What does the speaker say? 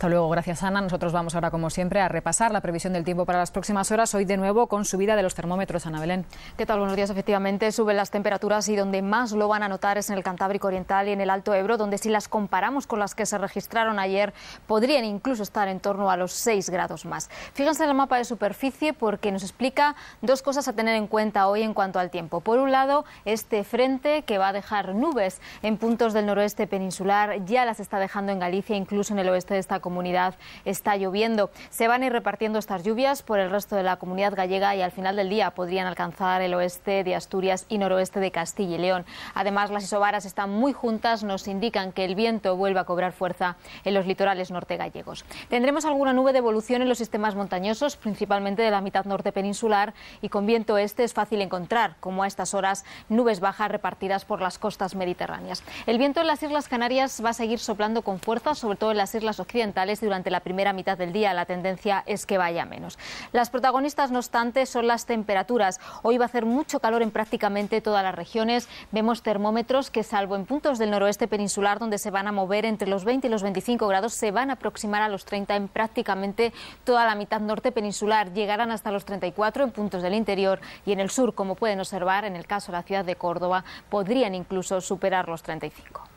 Hasta luego, gracias Ana. Nosotros vamos ahora, como siempre, a repasar la previsión del tiempo para las próximas horas. Hoy de nuevo con subida de los termómetros, Ana Belén. ¿Qué tal? Buenos días. Efectivamente, suben las temperaturas y donde más lo van a notar es en el Cantábrico Oriental y en el Alto Ebro, donde si las comparamos con las que se registraron ayer, podrían incluso estar en torno a los 6 grados más. Fíjense en el mapa de superficie porque nos explica dos cosas a tener en cuenta hoy en cuanto al tiempo. Por un lado, este frente que va a dejar nubes en puntos del noroeste peninsular, ya las está dejando en Galicia, incluso en el oeste de esta comunidad comunidad está lloviendo. Se van a ir repartiendo estas lluvias por el resto de la comunidad gallega y al final del día podrían alcanzar el oeste de Asturias y noroeste de Castilla y León. Además, las isobaras están muy juntas, nos indican que el viento vuelve a cobrar fuerza en los litorales norte gallegos. Tendremos alguna nube de evolución en los sistemas montañosos, principalmente de la mitad norte peninsular, y con viento este es fácil encontrar, como a estas horas, nubes bajas repartidas por las costas mediterráneas. El viento en las Islas Canarias va a seguir soplando con fuerza, sobre todo en las islas occidentales durante la primera mitad del día. La tendencia es que vaya menos. Las protagonistas, no obstante, son las temperaturas. Hoy va a hacer mucho calor en prácticamente todas las regiones. Vemos termómetros que, salvo en puntos del noroeste peninsular, donde se van a mover entre los 20 y los 25 grados, se van a aproximar a los 30 en prácticamente toda la mitad norte peninsular. Llegarán hasta los 34 en puntos del interior y en el sur, como pueden observar, en el caso de la ciudad de Córdoba, podrían incluso superar los 35.